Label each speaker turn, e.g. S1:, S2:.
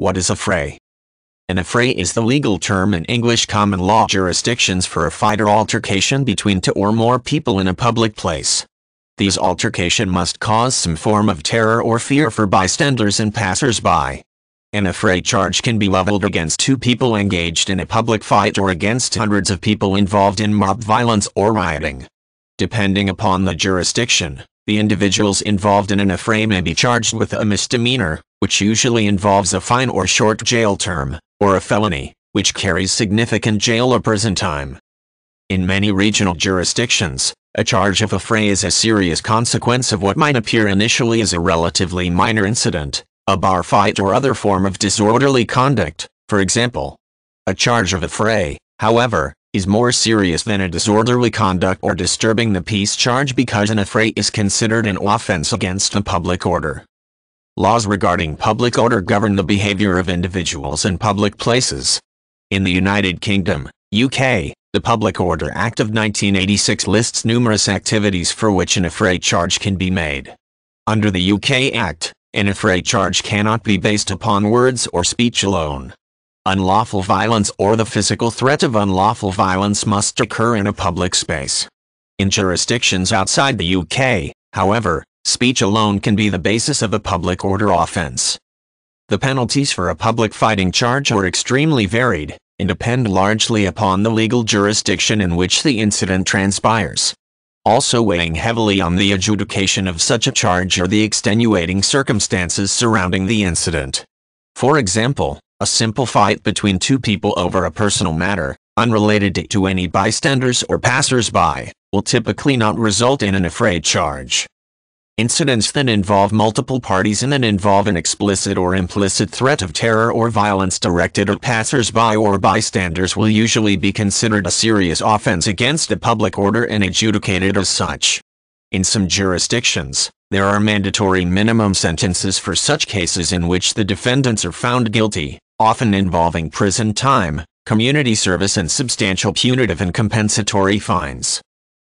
S1: What is a fray? An affray is the legal term in English common law jurisdictions for a fight or altercation between two or more people in a public place. These altercation must cause some form of terror or fear for bystanders and passers-by. An affray charge can be leveled against two people engaged in a public fight or against hundreds of people involved in mob violence or rioting. Depending upon the jurisdiction, the individuals involved in an affray may be charged with a misdemeanor, which usually involves a fine or short jail term, or a felony, which carries significant jail or prison time. In many regional jurisdictions, a charge of affray is a serious consequence of what might appear initially as a relatively minor incident, a bar fight or other form of disorderly conduct, for example. A charge of affray, however, is more serious than a disorderly conduct or disturbing the peace charge because an affray is considered an offense against the public order. Laws regarding public order govern the behavior of individuals in public places. In the United Kingdom, UK, the Public Order Act of 1986 lists numerous activities for which an affray charge can be made. Under the UK Act, an affray charge cannot be based upon words or speech alone, unlawful violence or the physical threat of unlawful violence must occur in a public space. In jurisdictions outside the UK, however, speech alone can be the basis of a public order offence. The penalties for a public fighting charge are extremely varied, and depend largely upon the legal jurisdiction in which the incident transpires. Also weighing heavily on the adjudication of such a charge are the extenuating circumstances surrounding the incident. For example, a simple fight between two people over a personal matter, unrelated to any bystanders or passersby, will typically not result in an affray charge. Incidents that involve multiple parties and that involve an explicit or implicit threat of terror or violence directed at passersby or bystanders will usually be considered a serious offense against the public order and adjudicated as such. In some jurisdictions, there are mandatory minimum sentences for such cases in which the defendants are found guilty, often involving prison time, community service and substantial punitive and compensatory fines.